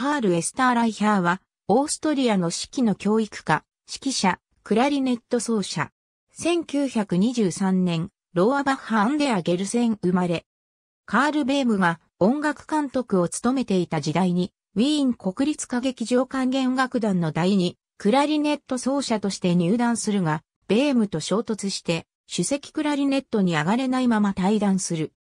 カール・エスターライヒャーは、オーストリアの指揮の教育家、指揮者、クラリネット奏者。1923年、ローアバッハ・アンデア・ゲルセン生まれ。カール・ベームが音楽監督を務めていた時代に、ウィーン国立歌劇場管弦楽団の第二、クラリネット奏者として入団するが、ベームと衝突して、首席クラリネットに上がれないまま退団する。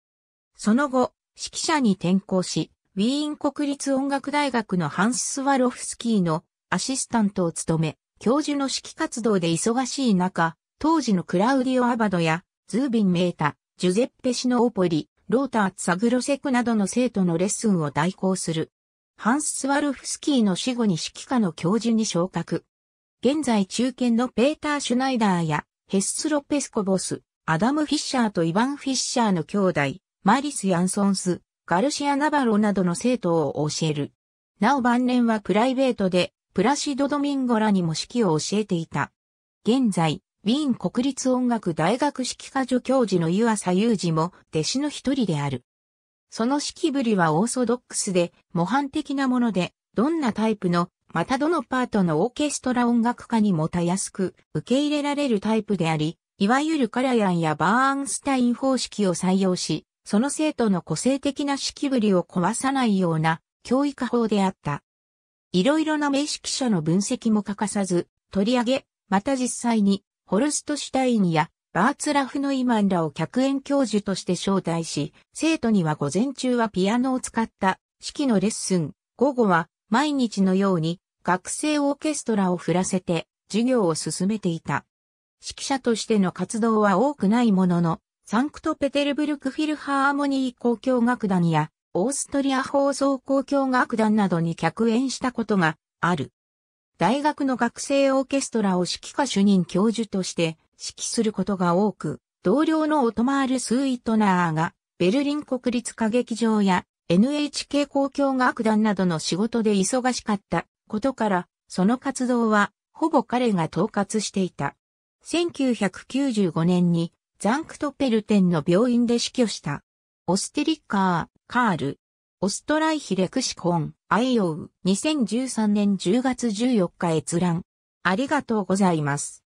その後、指揮者に転向し、ウィーン国立音楽大学のハンス・スワロフスキーのアシスタントを務め、教授の指揮活動で忙しい中、当時のクラウディオ・アバドや、ズービン・メータ、ジュゼッペ・シノーポリ、ローター・サグロセクなどの生徒のレッスンを代行する。ハンス・スワルフスキーの死後に指揮科の教授に昇格。現在中堅のペーター・シュナイダーや、ヘッス・ロペスコボス、アダム・フィッシャーとイヴァン・フィッシャーの兄弟、マリス・ヤンソンス、ガルシア・ナバロなどの生徒を教える。なお晩年はプライベートで、プラシド・ドミンゴらにも指揮を教えていた。現在、ウィーン国立音楽大学指揮科助教授の湯浅ージも弟子の一人である。その指揮ぶりはオーソドックスで模範的なもので、どんなタイプの、またどのパートのオーケストラ音楽家にもたやすく受け入れられるタイプであり、いわゆるカラヤンやバーンスタイン方式を採用し、その生徒の個性的な式ぶりを壊さないような教育法であった。いろいろな名識者の分析も欠かさず、取り上げ、また実際に、ホルストシュタインやバーツラフのイマンらを客演教授として招待し、生徒には午前中はピアノを使った式のレッスン、午後は毎日のように学生オーケストラを振らせて授業を進めていた。指揮者としての活動は多くないものの、サンクトペテルブルクフィルハーモニー交響楽団や、オーストリア放送交響楽団などに客演したことがある。大学の学生オーケストラを指揮下主任教授として指揮することが多く、同僚のオトマール・スーイトナーが、ベルリン国立歌劇場や NHK 交響楽団などの仕事で忙しかったことから、その活動はほぼ彼が統括していた。1995年にザンクトペルテンの病院で死去した。オステリッカー、カール、オストライヒレクシコン、アイオウ。2013年10月14日閲覧。ありがとうございます。